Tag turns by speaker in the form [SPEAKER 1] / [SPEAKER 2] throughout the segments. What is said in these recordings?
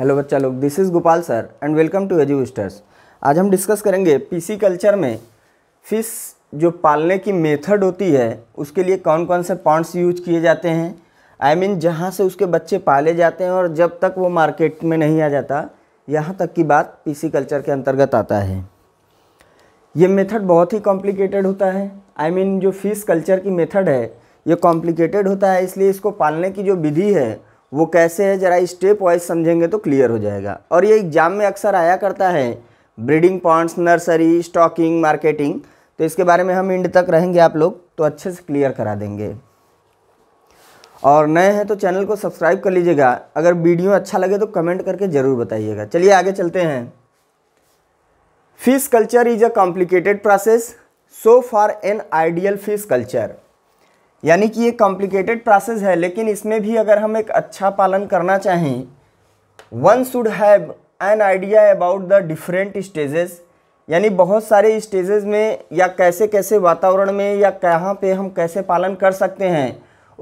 [SPEAKER 1] hello बच्चा लोग this is Gopal sir and welcome to AG आज हम डिस्कस करेंगे पीसी कल्चर में फ़िश जो पालने की मेथड होती है उसके लिए कौन कौन से पॉइंट्स यूज किए जाते हैं आई I मीन mean, जहाँ से उसके बच्चे पाले जाते हैं और जब तक वो मार्केट में नहीं आ जाता यहाँ तक की बात पीसी कल्चर के अंतर्गत आता है ये मेथड बहुत ही कॉम्प्लिकेटेड होता है आई I मीन mean, जो फ़िश कल्चर की मेथड है ये कॉम्प्लिकेटेड होता है इसलिए इसको पालने की जो विधि है वो कैसे हैं ज़रा स्टेप वाइज समझेंगे तो क्लियर हो जाएगा और ये एग्ज़ाम में अक्सर आया करता है breeding points nursery stocking marketing तो इसके बारे में हम इंड तक रहेंगे आप लोग तो अच्छे से क्लियर करा देंगे और नए हैं तो चैनल को सब्सक्राइब कर लीजिएगा अगर वीडियो अच्छा लगे तो कमेंट करके ज़रूर बताइएगा चलिए आगे चलते हैं fish culture is a complicated process so for an ideal fish culture यानी कि ये कॉम्प्लिकेटेड प्रोसेस है लेकिन इसमें भी अगर हम एक अच्छा पालन करना चाहें one should have an idea about the different stages यानी बहुत सारे स्टेजेस में या कैसे कैसे वातावरण में या कहाँ पे हम कैसे पालन कर सकते हैं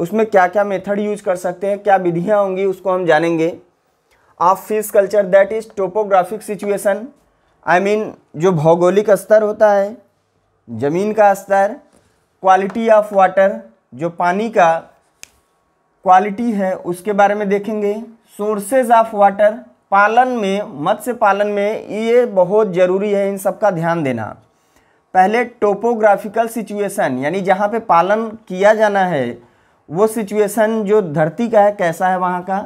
[SPEAKER 1] उसमें क्या क्या मेथड यूज कर सकते हैं क्या विधियाँ होंगी उसको हम जानेंगे of fish culture that is topographic situation I mean जो भौगोलिक स्तर होता है ज़मीन का स्तर क्वालिटी ऑफ वाटर जो पानी का क्वालिटी है उसके बारे में देखेंगे सोर्सेज ऑफ वाटर पालन में मत्स्य पालन में ये बहुत ज़रूरी है इन सब का ध्यान देना पहले टोपोग्राफिकल सिचुएशन यानी जहाँ पे पालन किया जाना है वो सिचुएशन जो धरती का है कैसा है वहाँ का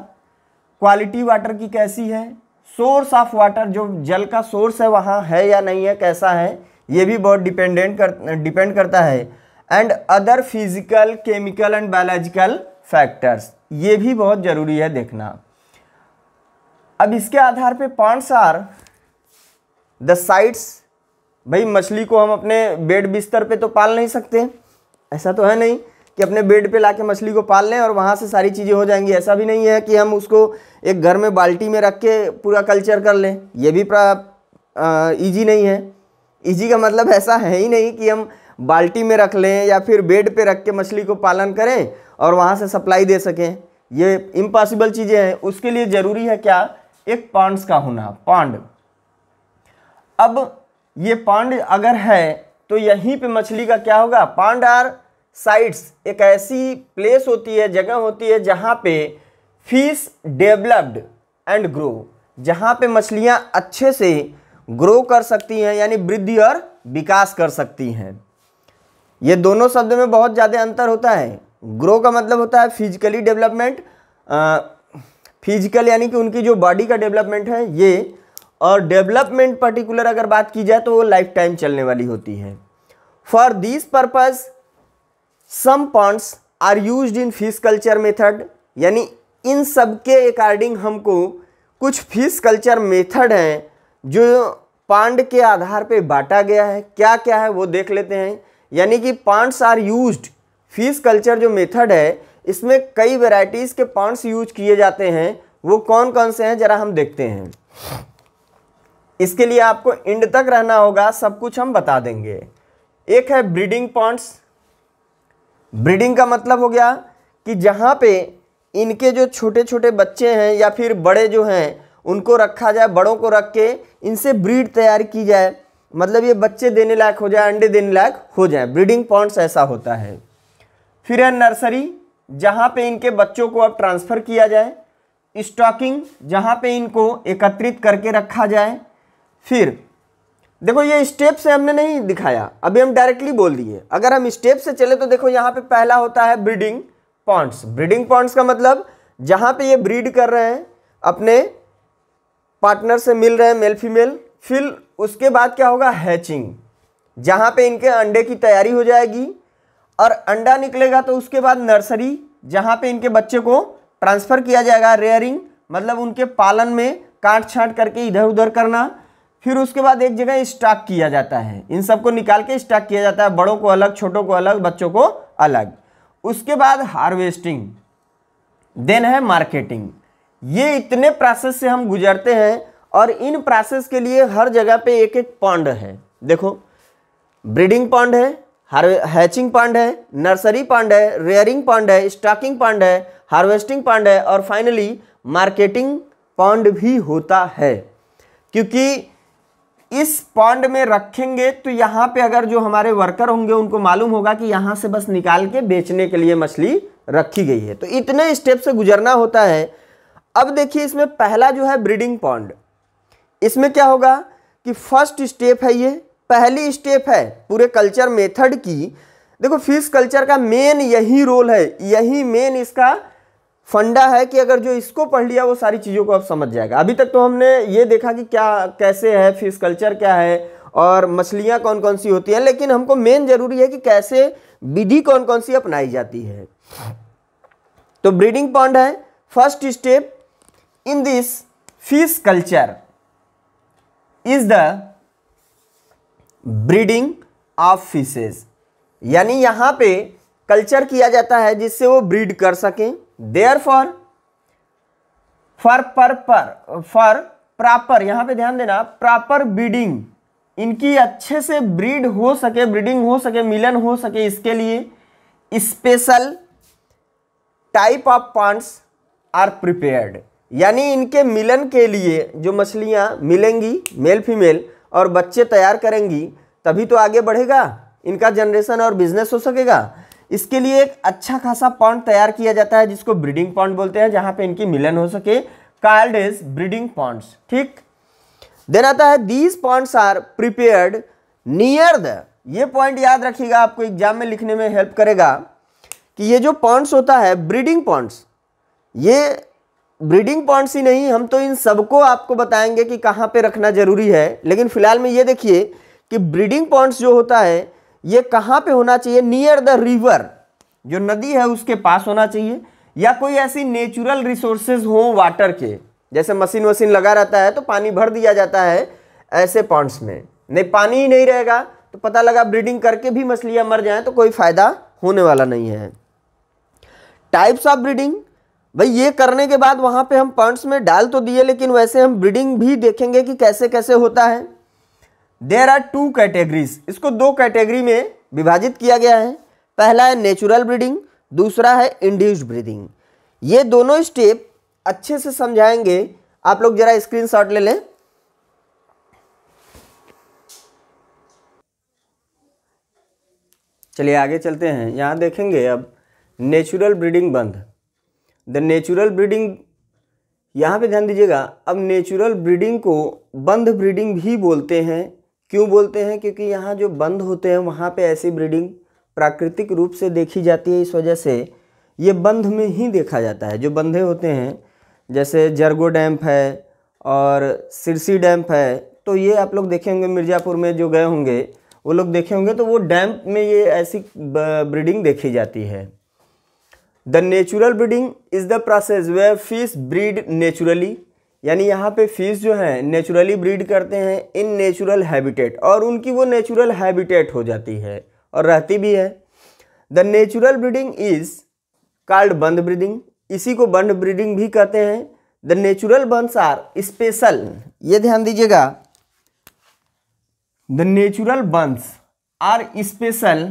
[SPEAKER 1] क्वालिटी वाटर की कैसी है सोर्स ऑफ वाटर जो जल का सोर्स है वहाँ है या नहीं है कैसा है ये भी बहुत डिपेंडेंट कर डिपेंड करता है and other physical chemical and biological factors ये भी बहुत ज़रूरी है देखना अब इसके आधार पे पॉइंट्स आर द साइट्स भाई मछली को हम अपने बेड बिस्तर पे तो पाल नहीं सकते ऐसा तो है नहीं कि अपने बेड पे लाके मछली को पाल लें और वहाँ से सारी चीज़ें हो जाएंगी ऐसा भी नहीं है कि हम उसको एक घर में बाल्टी में रख के पूरा कल्चर कर लें ये भी ईजी नहीं है ईजी का मतलब ऐसा है ही नहीं कि हम बाल्टी में रख लें या फिर बेड पे रख के मछली को पालन करें और वहाँ से सप्लाई दे सकें ये इम्पॉसिबल चीज़ें हैं उसके लिए ज़रूरी है क्या एक पांड्स का होना पांड अब ये पांड अगर है तो यहीं पे मछली का क्या होगा पांड आर साइट्स एक ऐसी प्लेस होती है जगह होती है जहाँ पे फिश डेवलप्ड एंड ग्रो जहाँ पे मछलियाँ अच्छे से ग्रो कर सकती हैं यानी वृद्धि और विकास कर सकती हैं ये दोनों शब्द में बहुत ज़्यादा अंतर होता है ग्रो का मतलब होता है फिजिकली डेवलपमेंट फिजिकल यानी कि उनकी जो बॉडी का डेवलपमेंट है ये और डेवलपमेंट पर्टिकुलर अगर बात की जाए तो वो लाइफ टाइम चलने वाली होती है for this purpose some ponds are use in fish culture method यानी इन सब के अकॉर्डिंग हमको कुछ फिश कल्चर मेथड हैं जो पांड के आधार पे बांटा गया है क्या क्या है वो देख लेते हैं यानी कि ponds are use fish culture जो मेथड है इसमें कई वेराइटीज़ के पांट्स यूज किए जाते हैं वो कौन कौन से हैं ज़रा हम देखते हैं इसके लिए आपको इंड तक रहना होगा सब कुछ हम बता देंगे एक है ब्रीडिंग पॉन्ट्स ब्रीडिंग का मतलब हो गया कि जहाँ पे इनके जो छोटे छोटे बच्चे हैं या फिर बड़े जो हैं उनको रखा जाए बड़ों को रख के इनसे ब्रीड तैयार की जाए मतलब ये बच्चे देने लायक हो जाए अंडे देने लायक हो जाए ब्रीडिंग पॉन्ड्स ऐसा होता है फिर है नर्सरी जहाँ पे इनके बच्चों को अब ट्रांसफ़र किया जाए स्टॉकिंग जहाँ पे इनको एकत्रित करके रखा जाए फिर देखो ये स्टेप से हमने नहीं दिखाया अभी हम डायरेक्टली बोल दिए अगर हम स्टेप से चले तो देखो यहाँ पे पहला होता है ब्रीडिंग पॉन्ड्स ब्रीडिंग पॉइंट्स का मतलब जहाँ पे ये ब्रीड कर रहे हैं अपने पार्टनर से मिल रहे हैं मेल फीमेल फिर उसके बाद क्या होगा हैचिंग जहाँ पे इनके अंडे की तैयारी हो जाएगी और अंडा निकलेगा तो उसके बाद नर्सरी जहाँ पे इनके बच्चे को ट्रांसफ़र किया जाएगा रेयरिंग मतलब उनके पालन में काट छाँट करके इधर उधर करना फिर उसके बाद एक जगह स्टॉक किया जाता है इन सबको निकाल के स्टॉक किया जाता है बड़ों को अलग छोटों को अलग बच्चों को अलग उसके बाद हार्वेस्टिंग देन है मार्केटिंग ये इतने प्रोसेस से हम गुजरते हैं और इन प्रोसेस के लिए हर जगह पे एक एक पॉन्ड है देखो ब्रीडिंग पॉन्ड है हार हैचिंग पॉन्ड है नर्सरी पॉन्ड है रेयरिंग पॉन्ड है स्टॉकिंग पॉन्ड है हार्वेस्टिंग पॉन्ड है और फाइनली मार्केटिंग पॉन्ड भी होता है क्योंकि इस पॉन्ड में रखेंगे तो यहाँ पे अगर जो हमारे वर्कर होंगे उनको मालूम होगा कि यहाँ से बस निकाल के बेचने के लिए मछली रखी गई है तो इतने स्टेप से गुजरना होता है अब देखिए इसमें पहला जो है ब्रीडिंग पॉन्ड इसमें क्या होगा कि फर्स्ट स्टेप है ये पहली स्टेप है पूरे कल्चर मेथड की देखो फिश कल्चर का मेन यही रोल है यही मेन इसका फंडा है कि अगर जो इसको पढ़ लिया वो सारी चीज़ों को अब समझ जाएगा अभी तक तो हमने ये देखा कि क्या कैसे है फिश कल्चर क्या है और मछलियाँ कौन कौन सी होती हैं लेकिन हमको मेन जरूरी है कि कैसे विधि कौन कौन सी अपनाई जाती है तो ब्रीडिंग पॉन्ड है first step in this fish culture is the breeding of fishes यानी यहां पे कल्चर किया जाता है जिससे वो ब्रीड कर सकें देयर फॉर फॉर पर पर फॉर प्रॉपर यहां पे ध्यान देना प्रॉपर ब्रीडिंग इनकी अच्छे से ब्रीड हो सके ब्रीडिंग हो सके मिलन हो सके इसके लिए special type of ponds are prepared यानी इनके मिलन के लिए जो मछलियाँ मिलेंगी मेल फीमेल और बच्चे तैयार करेंगी तभी तो आगे बढ़ेगा इनका जनरेशन और बिजनेस हो सकेगा इसके लिए एक अच्छा खासा पॉन्ड तैयार किया जाता है जिसको ब्रीडिंग पॉन्ड बोलते हैं जहाँ पे इनकी मिलन हो सके कार्ड इज ब्रीडिंग पॉन्ड्स ठीक देन आता है these ponds are prepared near the ये पॉइंट याद रखिएगा आपको एग्जाम में लिखने में हेल्प करेगा कि ये जो पॉन्ड्स होता है ब्रीडिंग पॉन्ड्स ये ब्रीडिंग पॉइंट्स ही नहीं हम तो इन सबको आपको बताएंगे कि कहाँ पे रखना ज़रूरी है लेकिन फ़िलहाल में ये देखिए कि ब्रीडिंग पॉइंट्स जो होता है ये कहाँ पे होना चाहिए नियर द रिवर जो नदी है उसके पास होना चाहिए या कोई ऐसी नेचुरल रिसोर्सेज हो वाटर के जैसे मशीन वशीन लगा रहता है तो पानी भर दिया जाता है ऐसे पॉइंट्स में नहीं पानी ही नहीं रहेगा तो पता लगा ब्रीडिंग करके भी मछलियाँ मर जाएँ तो कोई फ़ायदा होने वाला नहीं है टाइप्स ऑफ ब्रीडिंग भाई ये करने के बाद वहाँ पे हम पॉइंट्स में डाल तो दिए लेकिन वैसे हम ब्रीडिंग भी देखेंगे कि कैसे कैसे होता है देर आर टू कैटेगरीज इसको दो कैटेगरी में विभाजित किया गया है पहला है नेचुरल ब्रीडिंग दूसरा है इंड्यूस्ड ब्रीडिंग ये दोनों स्टेप अच्छे से समझाएंगे आप लोग जरा स्क्रीन शॉट ले लें चलिए आगे चलते हैं यहाँ देखेंगे अब natural breeding bund the natural breeding यहाँ पे ध्यान दीजिएगा अब नेचुरल ब्रीडिंग को बंद ब्रीडिंग भी बोलते हैं क्यों बोलते हैं क्योंकि यहाँ जो बंद होते हैं वहाँ पे ऐसी ब्रीडिंग प्राकृतिक रूप से देखी जाती है इस वजह से ये बंध में ही देखा जाता है जो बंधे होते हैं जैसे जरगो डैम्प है और सिरसी डैम्प है तो ये आप लोग देखे होंगे मिर्ज़ापुर में जो गए होंगे वो लोग देखे होंगे तो वो डैम्प में ये ऐसी ब्रीडिंग देखी जाती है the natural breeding is the process way fish breed naturally यानी यहाँ पे फिश जो है नेचुरली ब्रीड करते हैं इन नेचुरल हैबिटेट और उनकी वो नेचुरल हैबिटेट हो जाती है और रहती भी है the natural breeding is called bund breeding इसी को बंद ब्रीडिंग भी कहते हैं the natural bunds are special ये ध्यान दीजिएगा the natural bunds are special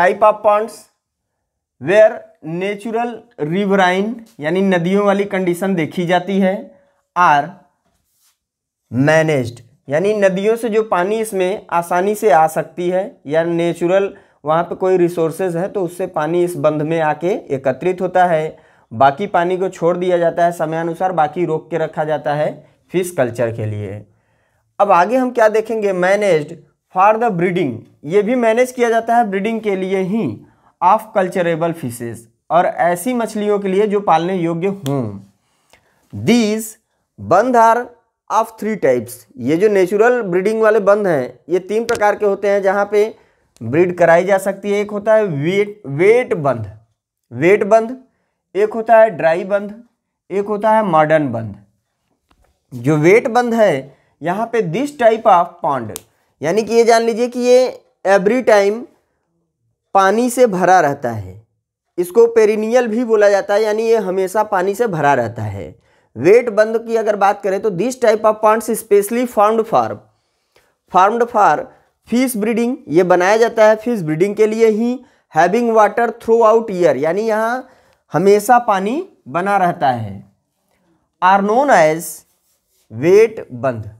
[SPEAKER 1] type of ponds where natural riverine यानी नदियों वाली कंडीशन देखी जाती है आर मैनेज्ड यानी नदियों से जो पानी इसमें आसानी से आ सकती है या नेचुरल वहाँ पे कोई रिसोर्सेज है तो उससे पानी इस बंध में आके एकत्रित होता है बाकी पानी को छोड़ दिया जाता है समयानुसार बाकी रोक के रखा जाता है फिश कल्चर के लिए अब आगे हम क्या देखेंगे मैनेज्ड फॉर द ब्रीडिंग ये भी मैनेज किया जाता है ब्रीडिंग के लिए ही ऑफ कल्चरेबल फिशेज और ऐसी मछलियों के लिए जो पालने योग्य हों दीज बंद आर ऑफ थ्री टाइप्स ये जो नेचुरल ब्रीडिंग वाले बंद हैं ये तीन प्रकार के होते हैं जहाँ पे ब्रीड कराई जा सकती है एक होता है वेट वेट बंद वेट बंद एक होता है ड्राई बंद एक होता है मॉडर्न बंद जो वेट बंद है यहाँ पे दिस टाइप ऑफ पॉन्ड यानी कि ये जान लीजिए कि ये एवरी टाइम पानी से भरा रहता है इसको पेरिनियल भी बोला जाता है यानी ये हमेशा पानी से भरा रहता है वेट बंद की अगर बात करें तो this type of plants specially farmed for farmed for fish breeding ये बनाया जाता है फिश ब्रीडिंग के लिए ही having water throughout year यानी यहाँ हमेशा पानी बना रहता है आर नोन एज वेट बंद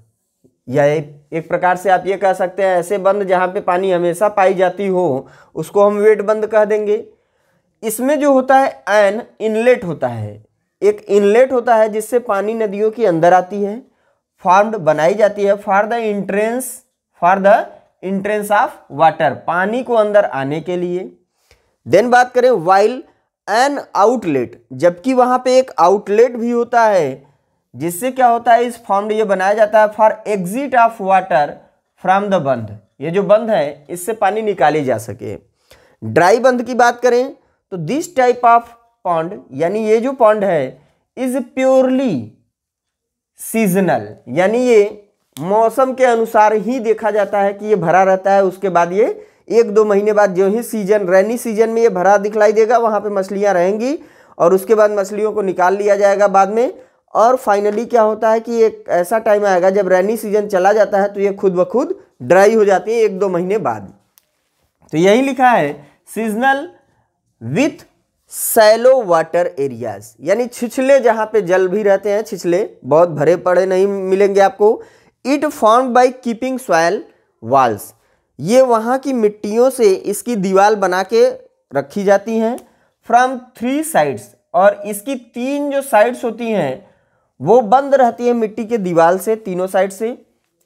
[SPEAKER 1] या एक प्रकार से आप ये कह सकते हैं ऐसे बंद जहाँ पे पानी हमेशा पाई जाती हो उसको हम वेट बंद कह देंगे इसमें जो होता है एन इनलेट होता है एक इनलेट होता है जिससे पानी नदियों के अंदर आती है फॉर्म्ड बनाई जाती है for the entrance for the entrance of water पानी को अंदर आने के लिए देन बात करें वाइल एन आउटलेट जबकि वहाँ पे एक आउटलेट भी होता है जिससे क्या होता है इस फॉर्म ये बनाया जाता है for exit of water from the bund ये जो बंध है इससे पानी निकाली जा सके ड्राई बंद की बात करें तो दिस टाइप ऑफ पॉन्ड यानी ये जो पॉन्ड है इज प्योरली सीजनल यानी ये मौसम के अनुसार ही देखा जाता है कि ये भरा रहता है उसके बाद ये एक दो महीने बाद जो ही सीजन रेनी सीजन में ये भरा दिखलाई देगा वहाँ पे मछलियाँ रहेंगी और उसके बाद मछलियों को निकाल लिया जाएगा बाद में और फाइनली क्या होता है कि एक ऐसा टाइम आएगा जब रेनी सीजन चला जाता है तो ये खुद ब खुद ड्राई हो जाती है एक दो महीने बाद तो यही लिखा है seasonal with shallow water areas यानी छिछले जहाँ पे जल भी रहते हैं छिछले बहुत भरे पड़े नहीं मिलेंगे आपको it form by keeping soil walls ये वहाँ की मिट्टियों से इसकी दीवार बना के रखी जाती हैं फ्रॉम थ्री साइड्स और इसकी तीन जो साइड्स होती हैं वो बंद रहती है मिट्टी के दीवार से तीनों साइड से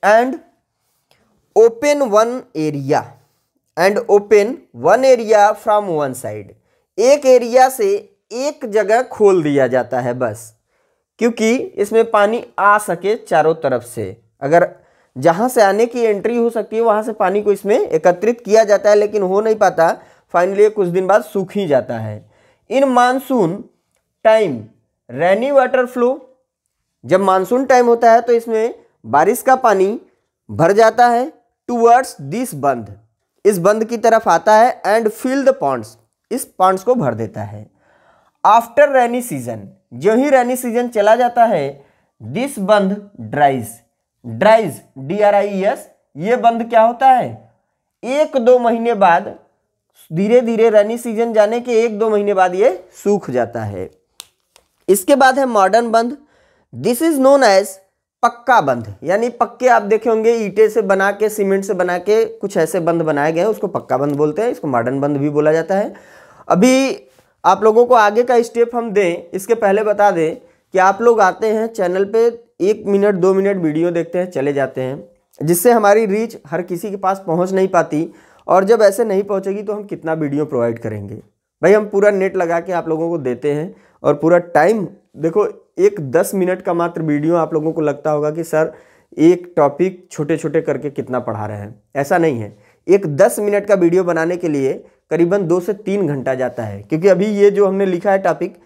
[SPEAKER 1] and open one area and open one area from one side एक एरिया से एक जगह खोल दिया जाता है बस क्योंकि इसमें पानी आ सके चारों तरफ से अगर जहाँ से आने की एंट्री हो सकती है वहाँ से पानी को इसमें एकत्रित किया जाता है लेकिन हो नहीं पाता फाइनली कुछ दिन बाद सूख ही जाता है in monsoon time rainy water flow जब मानसून टाइम होता है तो इसमें बारिश का पानी भर जाता है टूवर्ड्स दिस बंद इस बंद की तरफ आता है एंड फिल द पॉन्ड्स इस पॉन्ड्स को भर देता है आफ्टर रेनी सीजन जो ही रेनी सीजन चला जाता है this bund dries dries D R I S ये बंद क्या होता है एक दो महीने बाद धीरे धीरे रेनी सीजन जाने के एक दो महीने बाद ये सूख जाता है इसके बाद है मॉडर्न बंध दिस इज नोन एज पक्का बंध यानी पक्के आप देखे होंगे ईटे से बना के सीमेंट से बना के कुछ ऐसे बंध बनाए गए हैं उसको पक्का बंध बोलते हैं इसको मॉडर्न बंध भी बोला जाता है अभी आप लोगों को आगे का स्टेप हम दें इसके पहले बता दें कि आप लोग आते हैं चैनल पे एक मिनट दो मिनट वीडियो देखते हैं चले जाते हैं जिससे हमारी रीच हर किसी के पास पहुंच नहीं पाती और जब ऐसे नहीं पहुंचेगी तो हम कितना वीडियो प्रोवाइड करेंगे भाई हम पूरा नेट लगा के आप लोगों को देते हैं और पूरा टाइम देखो एक दस मिनट का मात्र वीडियो आप लोगों को लगता होगा कि सर एक टॉपिक छोटे छोटे करके कितना पढ़ा रहे हैं ऐसा नहीं है एक दस मिनट का वीडियो बनाने के लिए करीबन दो से तीन घंटा जाता है क्योंकि अभी ये जो हमने लिखा है टॉपिक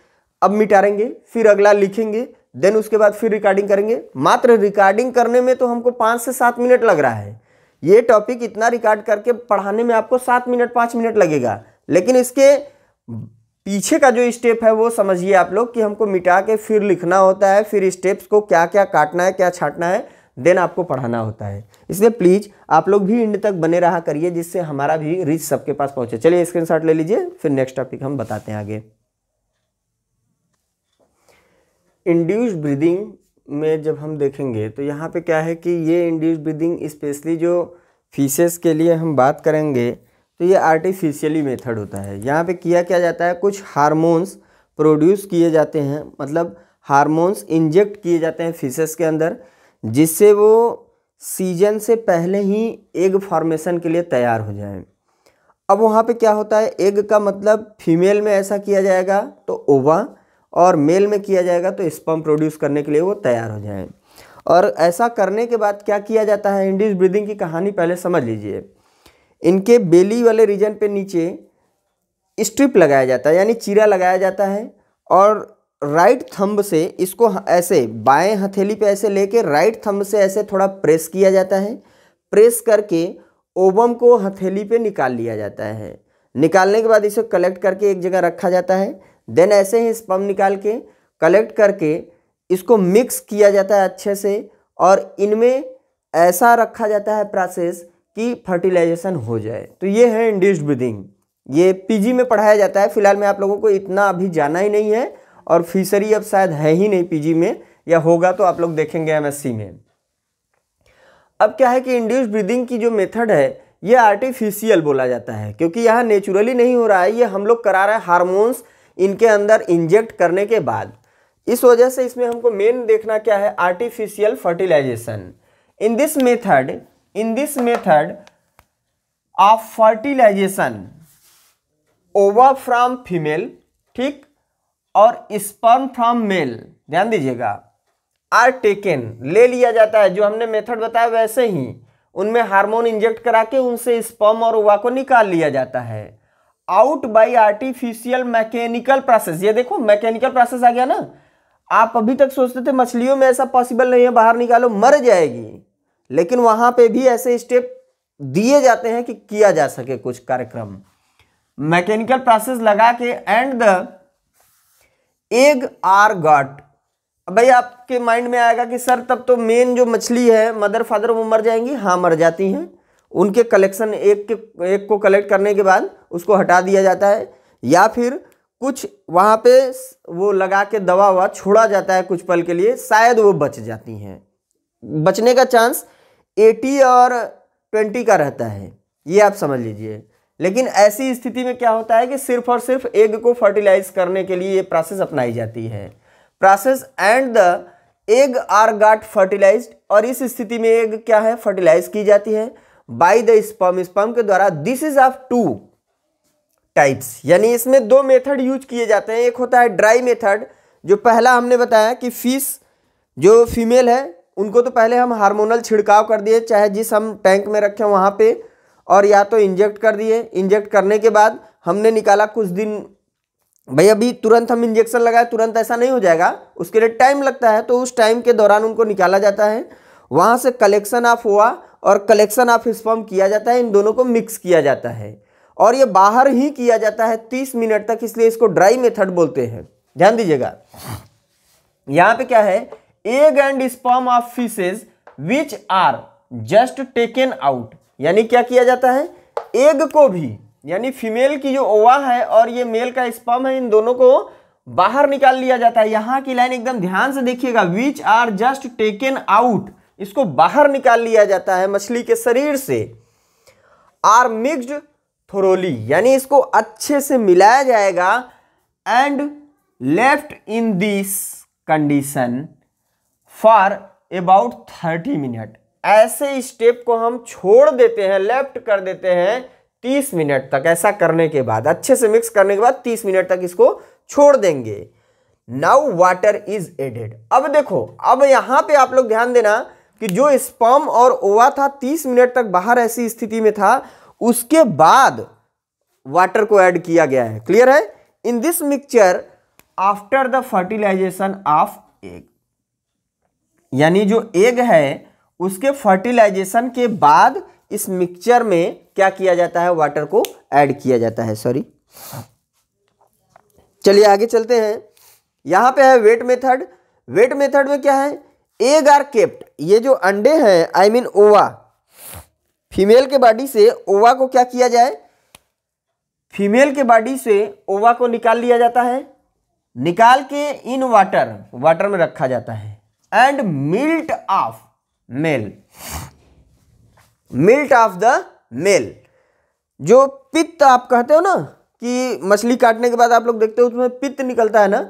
[SPEAKER 1] अब मिटारेंगे फिर अगला लिखेंगे देन उसके बाद फिर रिकॉर्डिंग करेंगे मात्र रिकॉर्डिंग करने में तो हमको पाँच से सात मिनट लग रहा है ये टॉपिक इतना रिकॉर्ड करके पढ़ाने में आपको सात मिनट पाँच मिनट लगेगा लेकिन इसके पीछे का जो स्टेप है वो समझिए आप लोग कि हमको मिटा के फिर लिखना होता है फिर स्टेप्स को क्या क्या काटना है क्या छाटना है देन आपको पढ़ाना होता है इसलिए प्लीज़ आप लोग भी इंड तक बने रहा करिए जिससे हमारा भी रिच सबके पास पहुंचे चलिए स्क्रीनशॉट ले लीजिए फिर नेक्स्ट टॉपिक हम बताते हैं आगे इंड्यूस ब्रीदिंग में जब हम देखेंगे तो यहाँ पे क्या है कि ये इंड्यूस ब्रीदिंग स्पेशली जो फीसेस के लिए हम बात करेंगे तो ये आर्टिफिशियली मेथड होता है यहाँ पे किया क्या जाता है कुछ हार्मोन्स प्रोड्यूस किए जाते हैं मतलब हार्मोन्स इंजेक्ट किए जाते हैं फिशेस के अंदर जिससे वो सीजन से पहले ही एग फॉर्मेशन के लिए तैयार हो जाए अब वहाँ पे क्या होता है एग का मतलब फीमेल में ऐसा किया जाएगा तो ओवा और मेल में किया जाएगा तो स्पम प्रोड्यूस करने के लिए वो तैयार हो जाए और ऐसा करने के बाद क्या किया जाता है इंडिस ब्रीदिंग की कहानी पहले समझ लीजिए इनके बेली वाले रीजन पे नीचे स्ट्रिप लगाया जाता है यानी चीरा लगाया जाता है और राइट थंब से इसको ऐसे बाएं हथेली पे ऐसे लेके राइट थंब से ऐसे थोड़ा प्रेस किया जाता है प्रेस करके ओबम को हथेली पे निकाल लिया जाता है निकालने के बाद इसे कलेक्ट करके एक जगह रखा जाता है देन ऐसे ही स्पम निकाल के कलेक्ट करके इसको मिक्स किया जाता है अच्छे से और इनमें ऐसा रखा जाता है प्रोसेस कि फर्टिलाइजेशन हो जाए तो ये है इंड्यूस्ड ब्रीदिंग ये पीजी में पढ़ाया जाता है फिलहाल मैं आप लोगों को इतना अभी जाना ही नहीं है और फिशरी अब शायद है ही नहीं पीजी में या होगा तो आप लोग देखेंगे एमएससी में अब क्या है कि इंड्यूस्ड ब्रीदिंग की जो मेथड है ये आर्टिफिशियल बोला जाता है क्योंकि यहाँ नेचुरली नहीं हो रहा है ये हम लोग करा रहे हैं हारमोन्स इनके अंदर इंजेक्ट करने के बाद इस वजह से इसमें हमको मेन देखना क्या है artificial fertilization in this method in this method of fertilization ova from female ठीक और स्पर्म फ्रॉम मेल ध्यान दीजिएगा आर टेकन ले लिया जाता है जो हमने मेथड बताया वैसे ही उनमें हार्मोन इंजेक्ट करा के उनसे स्पर्म और ओवा को निकाल लिया जाता है out by artificial mechanical process ये देखो मैकेनिकल प्रोसेस आ गया ना आप अभी तक सोचते थे मछलियों में ऐसा पॉसिबल नहीं है बाहर निकालो मर जाएगी लेकिन वहां पे भी ऐसे स्टेप दिए जाते हैं कि किया जा सके कुछ कार्यक्रम मैकेनिकल प्रोसेस लगा के and the egg are got भाई आपके माइंड में आएगा कि सर तब तो मेन जो मछली है मदर फादर वो मर जाएंगी हाँ मर जाती हैं उनके कलेक्शन एक के एक को कलेक्ट करने के बाद उसको हटा दिया जाता है या फिर कुछ वहाँ पे वो लगा के दवा ववा छोड़ा जाता है कुछ पल के लिए शायद वो बच जाती हैं बचने का चांस एटी और ट्वेंटी का रहता है ये आप समझ लीजिए लेकिन ऐसी स्थिति में क्या होता है कि सिर्फ और सिर्फ एग को फर्टिलाइज करने के लिए ये प्रोसेस अपनाई जाती है process and the egg are got fertilize और इस स्थिति में एग क्या है फर्टिलाइज की जाती है बाई द स्पम स्पम के द्वारा this is of two types यानी इसमें दो मेथड यूज किए जाते हैं एक होता है ड्राई मेथड जो पहला हमने बताया कि फिश जो फीमेल है उनको तो पहले हम हार्मोनल छिड़काव कर दिए चाहे जिस हम टैंक में रखें वहाँ पे और या तो इंजेक्ट कर दिए इंजेक्ट करने के बाद हमने निकाला कुछ दिन भाई अभी तुरंत हम इंजेक्शन लगाए तुरंत ऐसा नहीं हो जाएगा उसके लिए टाइम लगता है तो उस टाइम के दौरान उनको निकाला जाता है वहाँ से कलेक्शन ऑफ हुआ और कलेक्शन ऑफ स्पम किया जाता है इन दोनों को मिक्स किया जाता है और ये बाहर ही किया जाता है तीस मिनट तक इसलिए इसको ड्राई मेथड बोलते हैं ध्यान दीजिएगा यहाँ पे क्या है egg and sperm of fishes which are just taken out यानी क्या किया जाता है एग को भी यानी फीमेल की जो ओवा है और ये मेल का स्पर्म है इन दोनों को बाहर निकाल लिया जाता है यहां की लाइन एकदम ध्यान से देखिएगा which are just taken out इसको बाहर निकाल लिया जाता है मछली के शरीर से आर मिक्सड थोरोली यानी इसको अच्छे से मिलाया जाएगा and left in this condition for about thirty minute ऐसे स्टेप को हम छोड़ देते हैं लेफ्ट कर देते हैं तीस मिनट तक ऐसा करने के बाद अच्छे से मिक्स करने के बाद तीस मिनट तक इसको छोड़ देंगे नाउ वाटर इज एडेड अब देखो अब यहाँ पे आप लोग ध्यान देना कि जो स्पम और ओवा था तीस मिनट तक बाहर ऐसी स्थिति में था उसके बाद वाटर को ऐड किया गया है क्लियर है in this mixture after the fertilization of egg यानी जो एग है उसके फर्टिलाइजेशन के बाद इस मिक्सचर में क्या किया जाता है वाटर को ऐड किया जाता है सॉरी चलिए आगे चलते हैं यहाँ पे है वेट मेथड वेट मेथड में क्या है एग आर केप्ट ये जो अंडे हैं आई मीन ओवा फीमेल के बॉडी से ओवा को क्या किया जाए फीमेल के बॉडी से ओवा को निकाल लिया जाता है निकाल के इन वाटर वाटर में रखा जाता है and milt of male milt of the male जो पित्त आप कहते हो ना कि मछली काटने के बाद आप लोग देखते हो उसमें पित्त निकलता है ना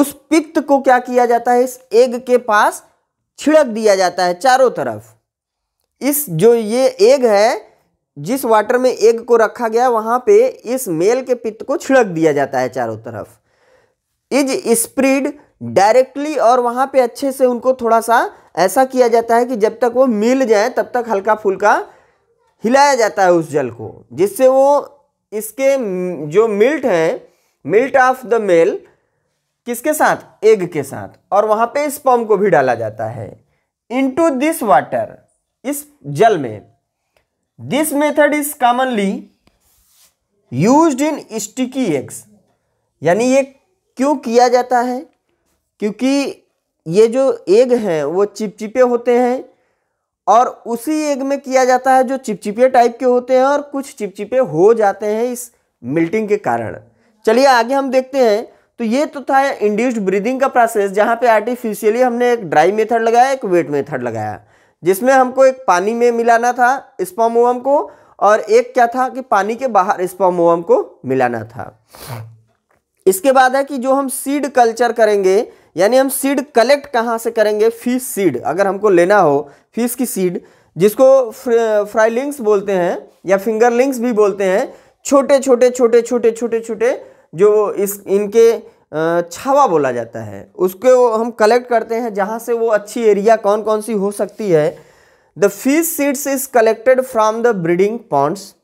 [SPEAKER 1] उस पित्त को क्या किया जाता है इस एग के पास छिड़क दिया जाता है चारों तरफ इस जो ये एग है जिस वाटर में एग को रखा गया वहां पे इस मेल के पित्त को छिड़क दिया जाता है चारों तरफ इज स्प्रीड डायरेक्टली और वहाँ पे अच्छे से उनको थोड़ा सा ऐसा किया जाता है कि जब तक वो मिल जाए तब तक हल्का फुल्का हिलाया जाता है उस जल को जिससे वो इसके जो मिल्ट है मिल्ट ऑफ द मेल किसके साथ एग के साथ और वहाँ पे स्पम को भी डाला जाता है इनटू दिस वाटर इस जल में this method is commonly used in sticky eggs यानी ये क्यों किया जाता है क्योंकि ये जो एग हैं वो चिपचिपे होते हैं और उसी एग में किया जाता है जो चिपचिपे टाइप के होते हैं और कुछ चिपचिपे हो जाते हैं इस मिल्टिंग के कारण चलिए आगे हम देखते हैं तो ये तो था इंड्यूस्ड ब्रीदिंग का प्रोसेस जहाँ पे आर्टिफिशियली हमने एक ड्राई मेथड लगाया एक वेट मेथड लगाया जिसमें हमको एक पानी में मिलाना था स्पॉमोवम को और एक क्या था कि पानी के बाहर स्पॉमोवम को मिलाना था इसके बाद है कि जो हम सीड कल्चर करेंगे यानी हम सीड कलेक्ट कहाँ से करेंगे फिश सीड अगर हमको लेना हो फिश की सीड जिसको फ्राइलिंग्स बोलते हैं या फिंगरलिंग्स भी बोलते हैं छोटे छोटे छोटे छोटे छोटे छोटे जो इस इनके छावा बोला जाता है उसको हम कलेक्ट करते हैं जहाँ से वो अच्छी एरिया कौन कौन सी हो सकती है the fish seeds is collected from the breeding ponds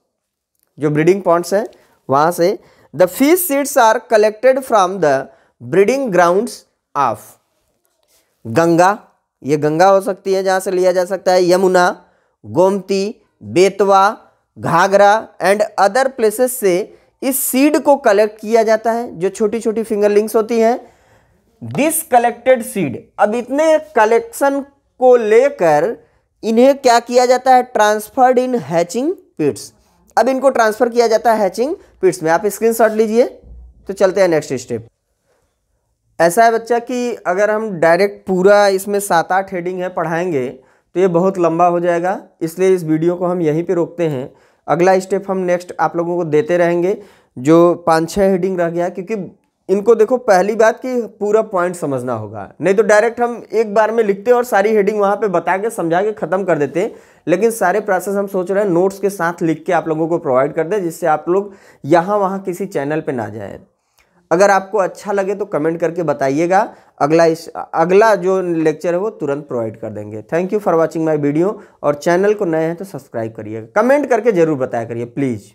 [SPEAKER 1] जो ब्रीडिंग पॉन्ट्स हैं वहाँ से the fish seeds are collected from the breeding grounds of Ganga ये गंगा हो सकती है जहाँ से लिया जा सकता है Yamuna Gomti Betwa Ghaghara and other places से इस सीड को कलेक्ट किया जाता है जो छोटी छोटी फिंगरलिंग्स होती हैं दिस कलेक्टेड सीड अब इतने कलेक्शन को लेकर इन्हें क्या किया जाता है ट्रांसफर्ड इन हैचिंग पिट्स अब इनको ट्रांसफर किया जाता है हैचिंग फिट्स तो में आप स्क्रीनशॉट लीजिए तो चलते हैं नेक्स्ट स्टेप ऐसा है बच्चा कि अगर हम डायरेक्ट पूरा इसमें सात आठ हेडिंग है पढ़ाएंगे तो ये बहुत लंबा हो जाएगा इसलिए इस वीडियो को हम यहीं पे रोकते हैं अगला स्टेप हम नेक्स्ट आप लोगों को देते रहेंगे जो पाँच छः हेडिंग रह गया क्योंकि इनको देखो पहली बात कि पूरा पॉइंट समझना होगा नहीं तो डायरेक्ट हम एक बार में लिखते हैं और सारी हेडिंग वहाँ पे बता के समझा के ख़त्म कर देते हैं लेकिन सारे प्रोसेस हम सोच रहे हैं नोट्स के साथ लिख के आप लोगों को प्रोवाइड कर दें जिससे आप लोग यहाँ वहाँ किसी चैनल पे ना जाए अगर आपको अच्छा लगे तो कमेंट करके बताइएगा अगला इस अगला जो लेक्चर है वो तुरंत प्रोवाइड कर देंगे thank you for watching my video और चैनल को नए हैं तो सब्सक्राइब करिएगा कमेंट करके ज़रूर बताया करिए प्लीज़